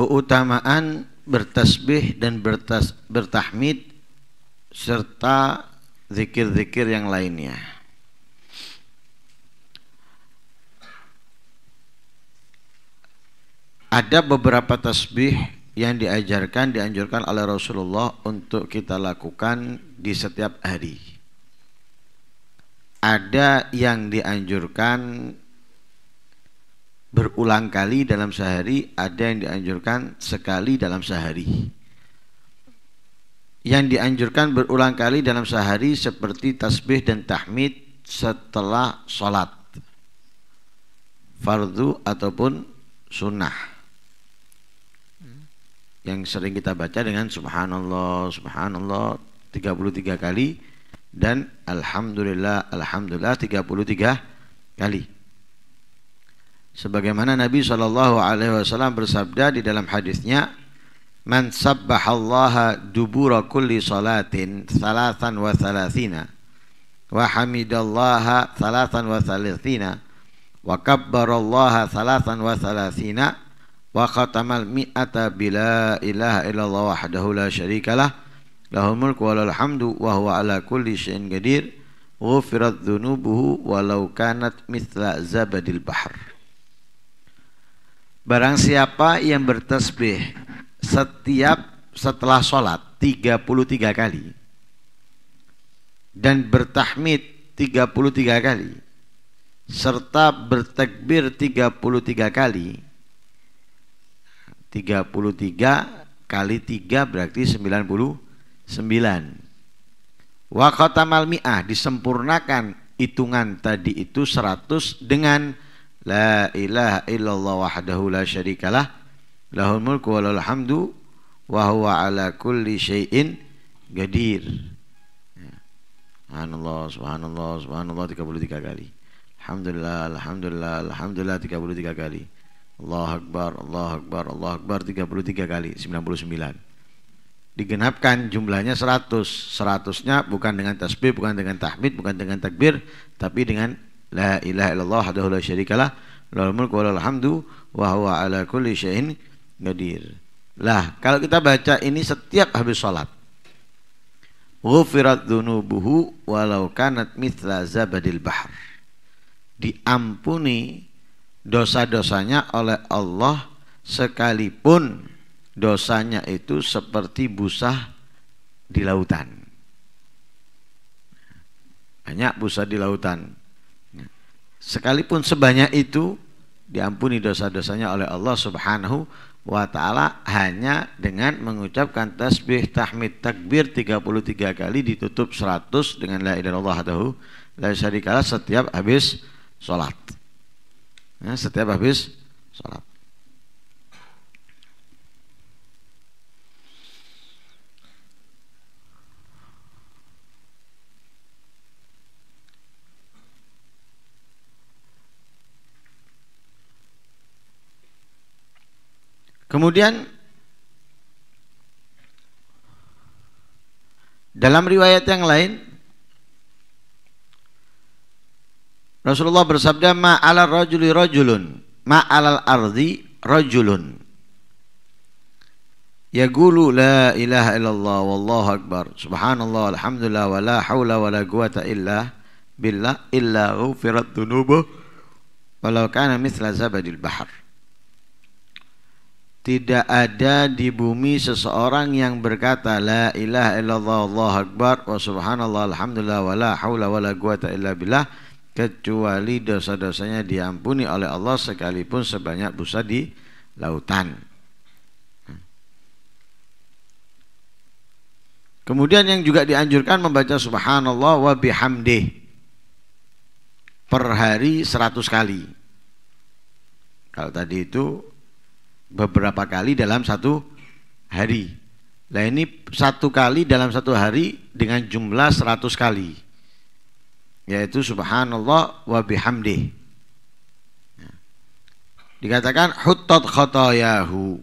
keutamaan bertasbih dan bertas, bertahmid serta zikir-zikir yang lainnya. Ada beberapa tasbih yang diajarkan, dianjurkan oleh Rasulullah untuk kita lakukan di setiap hari. Ada yang dianjurkan berulang kali dalam sehari, ada yang dianjurkan sekali dalam sehari. Yang dianjurkan berulang kali dalam sehari seperti tasbih dan tahmid setelah sholat fardu ataupun sunnah yang sering kita baca dengan subhanallah subhanallah 33 kali dan alhamdulillah alhamdulillah 33 kali sebagaimana Nabi Shallallahu Alaihi Wasallam bersabda di dalam hadisnya man sabbahallaha dubura kulli salatin salatan wa salatina wa hamidallaha salatan wa salatina wa kabbarallaha salatan wa salatina wa khatamal mi'ata bila ilaha illallah wahdahu la syarikalah lahul mulku wa hamdu wa huwa ala kulli syai'in qadir ghufirat dhunubuhu walau kanat mithla zabadil bahr Barang siapa yang bertasbih setiap setelah sholat 33 kali dan bertahmid 33 kali serta bertakbir 33 kali 33 kali 3 berarti 99 wakotamal mi'ah disempurnakan hitungan tadi itu 100 dengan La ilaha illallah wahdahu la syarikalah lahul mulku walahul hamdu wa huwa ala kulli syai'in gadir. Ya. Subhanallah, subhanallah, subhanallah 33 kali. Alhamdulillah, alhamdulillah, alhamdulillah 33 kali. Allah Akbar, Allah Akbar, Allah Akbar 33 kali, 99 digenapkan jumlahnya 100 100 nya bukan dengan tasbih bukan dengan tahmid bukan dengan takbir tapi dengan la ilaha illallah wahdahu la syarikalah lahul mulku wa lahul hamdu wa huwa ala kulli syai'in qadir. Lah, kalau kita baca ini setiap habis salat. Ghufirat dzunubuhu walau kanat mithla zabadil bahr. Diampuni dosa-dosanya oleh Allah sekalipun dosanya itu seperti busah di lautan. Banyak busah di lautan sekalipun sebanyak itu diampuni dosa-dosanya oleh Allah Subhanahu wa taala hanya dengan mengucapkan tasbih tahmid takbir 33 kali ditutup 100 dengan la ilaha illallah tahu la setiap habis salat. Ya, setiap habis salat. Kemudian dalam riwayat yang lain Rasulullah bersabda ma alal rajuli rajulun alal ardi rajulun yaqulu la ilaha illallah wallahu akbar subhanallah alhamdulillah wa la haula wa la quwata illa billah illa ghufirat dhunubuh walau kana mithla zabadil bahar tidak ada di bumi seseorang yang berkata la ilaha illallah Allah akbar wa subhanallah alhamdulillah wa la hawla wa la quwata illa billah kecuali dosa-dosanya diampuni oleh Allah sekalipun sebanyak busa di lautan. Kemudian yang juga dianjurkan membaca subhanallah wa bihamdih per hari 100 kali. Kalau tadi itu beberapa kali dalam satu hari. Nah ini satu kali dalam satu hari dengan jumlah seratus kali. Yaitu subhanallah wa bihamdih. Ya. Dikatakan hutot khotoyahu.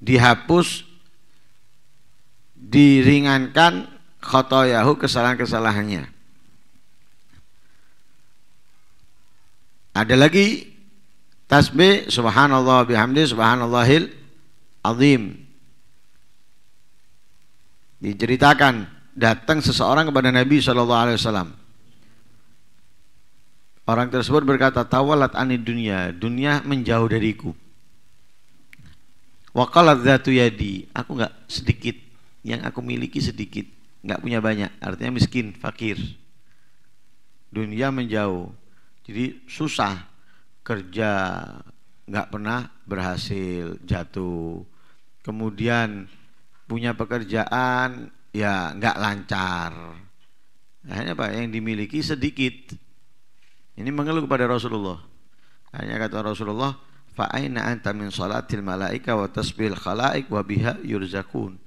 Dihapus, diringankan khotoyahu kesalahan-kesalahannya. Ada lagi Tasbih subhanallah bihamdi subhanallahil azim. Diceritakan datang seseorang kepada Nabi Shallallahu alaihi wasallam. Orang tersebut berkata, "Tawalat ani dunia, dunia menjauh dariku." Wakalat zatu yadi, aku nggak sedikit, yang aku miliki sedikit, nggak punya banyak, artinya miskin, fakir. Dunia menjauh, jadi susah kerja nggak pernah berhasil jatuh kemudian punya pekerjaan ya nggak lancar hanya pak yang dimiliki sedikit ini mengeluh kepada Rasulullah hanya kata Rasulullah fa'aina anta min salatil malaika wa tasbil khalaik wa biha yurzakun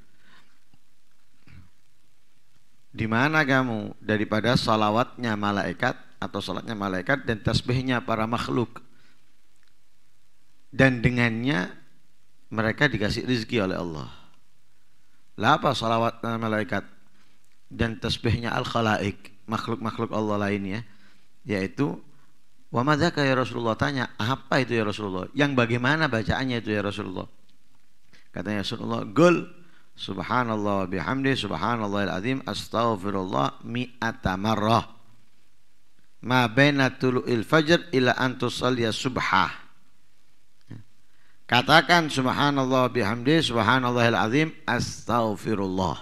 di mana kamu daripada salawatnya malaikat atau salatnya malaikat dan tasbihnya para makhluk dan dengannya mereka dikasih rizki oleh Allah. Lah apa salawat malaikat dan tasbihnya al khalaik makhluk-makhluk Allah lainnya yaitu wa madzaka ya Rasulullah tanya apa itu ya Rasulullah yang bagaimana bacaannya itu ya Rasulullah katanya ya Rasulullah gol subhanallah wa bihamdi al azim astaghfirullah mi'ata marrah ma baina tulu'il fajr ila an tusalliya subhah Katakan subhanallah bihamdi subhanallahil azim astaghfirullah.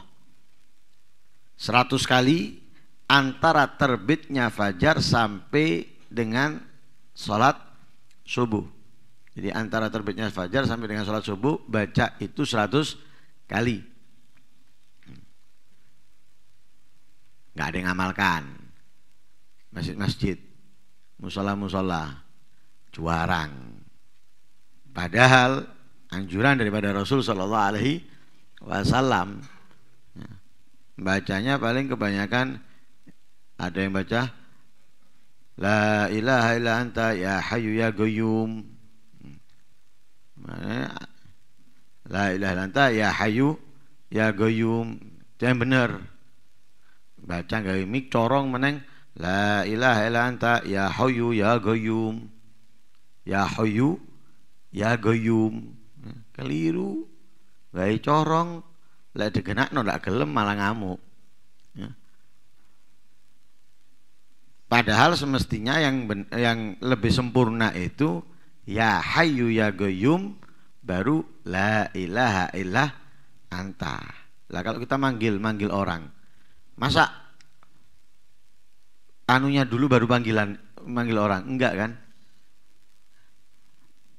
seratus kali antara terbitnya fajar sampai dengan sholat subuh. Jadi antara terbitnya fajar sampai dengan sholat subuh baca itu seratus kali. Gak ada yang amalkan Masjid-masjid, musola-musola, juarang, Padahal anjuran daripada Rasul Shallallahu Alaihi Wasallam ya, bacanya paling kebanyakan ada yang baca La ilaha illa anta ya hayu ya goyum La ilaha illa anta ya hayu ya goyum Itu yang benar Baca gak mik corong meneng La ilaha illa anta ya hayu ya goyum Ya hayu ya goyum keliru gay corong lek no lek gelem malah ngamuk ya. padahal semestinya yang ben, yang lebih sempurna itu ya hayu ya goyum baru la ilaha illah anta lah kalau kita manggil manggil orang masa anunya dulu baru panggilan manggil orang enggak kan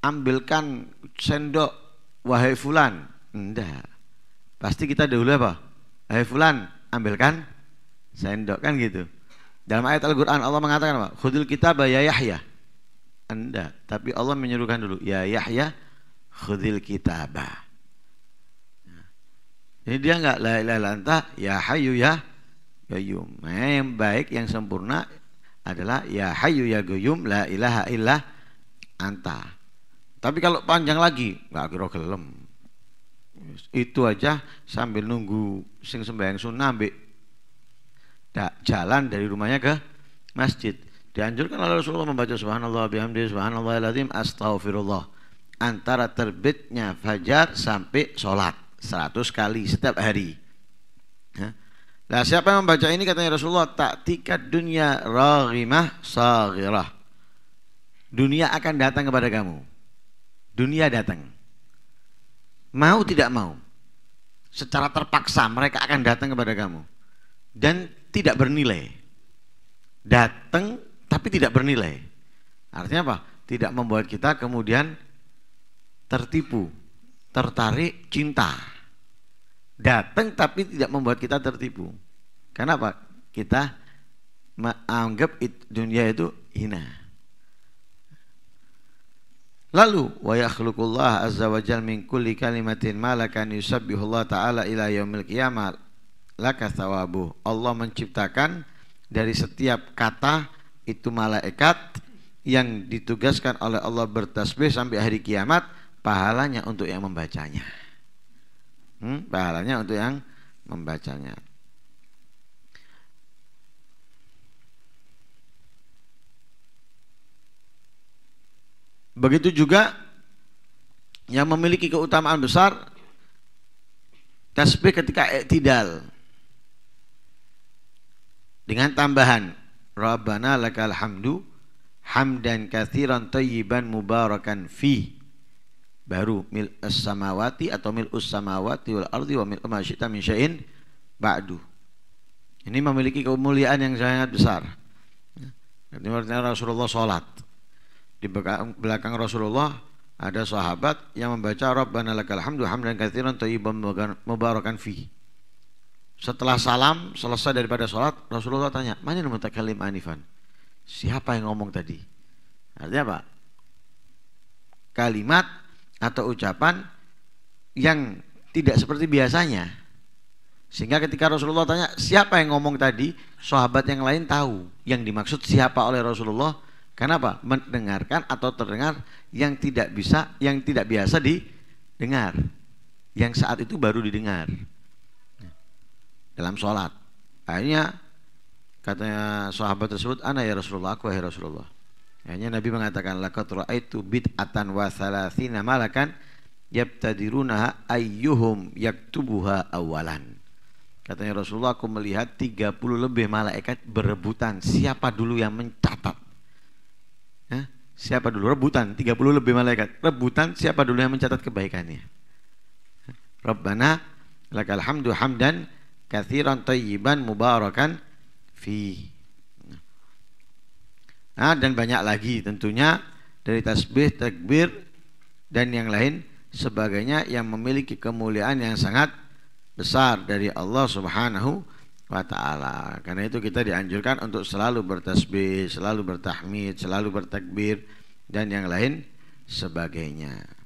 ambilkan sendok wahai fulan enggak pasti kita dahulu apa wahai fulan ambilkan sendok kan gitu dalam ayat Al-Quran Allah mengatakan apa khudil kitab ya Yahya enggak tapi Allah menyuruhkan dulu ya Yahya khudil kitab. Nah. jadi dia enggak la ilah lanta ya hayu ya qayyum. Nah, yang baik yang sempurna adalah ya hayu ya qayyum la ilaha illa anta. Tapi kalau panjang lagi, nggak kira gelem. Itu aja sambil nunggu sing sembahyang sunnah ambek jalan dari rumahnya ke masjid. Dianjurkan oleh Rasulullah membaca subhanallah bihamdi subhanallah lazim astaghfirullah antara terbitnya fajar sampai sholat seratus kali setiap hari. Nah, siapa yang membaca ini katanya Rasulullah tak tika dunia raghimah saghirah. Dunia akan datang kepada kamu dunia datang. Mau tidak mau, secara terpaksa mereka akan datang kepada kamu dan tidak bernilai. Datang tapi tidak bernilai. Artinya apa? Tidak membuat kita kemudian tertipu, tertarik cinta. Datang tapi tidak membuat kita tertipu. Kenapa? Kita menganggap dunia itu hina. Lalu wa yakhluqullah azza wa jalla min kulli kalimatin malakan yusabbihu Allah taala ila yaumil qiyamah laka thawabu. Allah menciptakan dari setiap kata itu malaikat yang ditugaskan oleh Allah bertasbih sampai hari kiamat pahalanya untuk yang membacanya. Hmm, pahalanya untuk yang membacanya. Begitu juga yang memiliki keutamaan besar tasbih ketika iktidal dengan tambahan Rabbana lakal hamdu hamdan kathiran tayyiban mubarakan fi baru mil samawati atau mil samawati wal ardi wa mil masyita min syai'in ba'du ini memiliki kemuliaan yang sangat besar. Ini artinya Rasulullah sholat di belakang Rasulullah ada sahabat yang membaca Rabbana lakal hamdu hamdan katsiran thayyiban mubarakan fi. Setelah salam selesai daripada sholat Rasulullah tanya, mana "Man mutakallim anifan?" Siapa yang ngomong tadi? Artinya apa? Kalimat atau ucapan yang tidak seperti biasanya. Sehingga ketika Rasulullah tanya, "Siapa yang ngomong tadi?" sahabat yang lain tahu yang dimaksud siapa oleh Rasulullah Kenapa? Mendengarkan atau terdengar yang tidak bisa, yang tidak biasa didengar. Yang saat itu baru didengar. Dalam sholat. Akhirnya katanya sahabat tersebut, Ana ya Rasulullah, aku ya Rasulullah. Akhirnya Nabi mengatakan, Lakat ra'aitu bid'atan wa thalathina malakan yabtadirunaha ayyuhum yaktubuha awalan. Katanya Rasulullah, aku melihat 30 lebih malaikat berebutan. Siapa dulu yang mencatat? Siapa dulu? Rebutan, 30 lebih malaikat. Rebutan siapa dulu yang mencatat kebaikannya? Rabbana lakal hamdu hamdan kathiran tayyiban mubarakan fi. Nah, dan banyak lagi tentunya dari tasbih, takbir dan yang lain sebagainya yang memiliki kemuliaan yang sangat besar dari Allah Subhanahu wa wa ta'ala Karena itu kita dianjurkan untuk selalu bertasbih Selalu bertahmid, selalu bertakbir Dan yang lain sebagainya